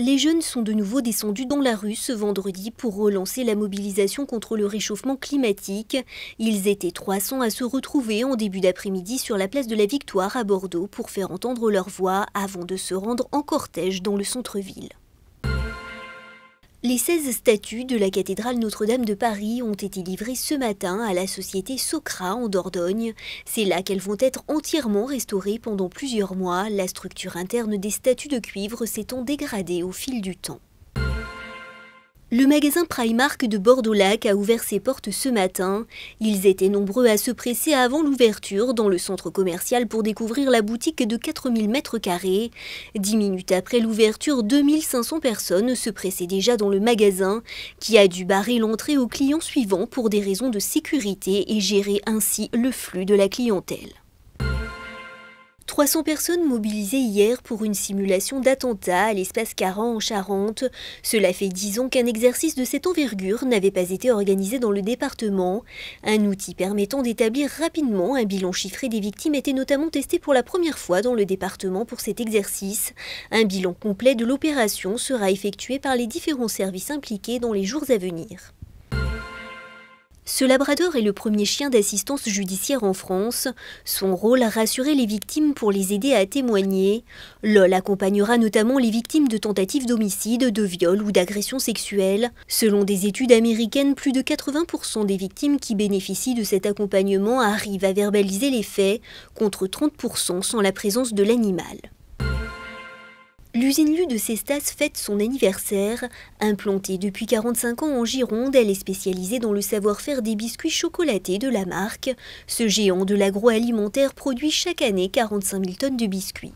les jeunes sont de nouveau descendus dans la rue ce vendredi pour relancer la mobilisation contre le réchauffement climatique. Ils étaient 300 à se retrouver en début d'après-midi sur la place de la Victoire à Bordeaux pour faire entendre leur voix avant de se rendre en cortège dans le centre-ville. Les 16 statues de la cathédrale Notre-Dame de Paris ont été livrées ce matin à la société Socra en Dordogne. C'est là qu'elles vont être entièrement restaurées pendant plusieurs mois, la structure interne des statues de cuivre s'étant dégradée au fil du temps. Le magasin Primark de Bordeaux-Lac a ouvert ses portes ce matin. Ils étaient nombreux à se presser avant l'ouverture dans le centre commercial pour découvrir la boutique de 4000 mètres carrés. Dix minutes après l'ouverture, 2500 personnes se pressaient déjà dans le magasin, qui a dû barrer l'entrée aux clients suivants pour des raisons de sécurité et gérer ainsi le flux de la clientèle. 300 personnes mobilisées hier pour une simulation d'attentat à l'espace Caran en Charente. Cela fait 10 ans qu'un exercice de cette envergure n'avait pas été organisé dans le département. Un outil permettant d'établir rapidement un bilan chiffré des victimes était notamment testé pour la première fois dans le département pour cet exercice. Un bilan complet de l'opération sera effectué par les différents services impliqués dans les jours à venir. Ce labrador est le premier chien d'assistance judiciaire en France. Son rôle, rassurer les victimes pour les aider à témoigner. LOL accompagnera notamment les victimes de tentatives d'homicide, de viol ou d'agression sexuelle. Selon des études américaines, plus de 80% des victimes qui bénéficient de cet accompagnement arrivent à verbaliser les faits, contre 30% sans la présence de l'animal. L'usine Lu de Cestas fête son anniversaire. Implantée depuis 45 ans en Gironde, elle est spécialisée dans le savoir-faire des biscuits chocolatés de la marque. Ce géant de l'agroalimentaire produit chaque année 45 000 tonnes de biscuits.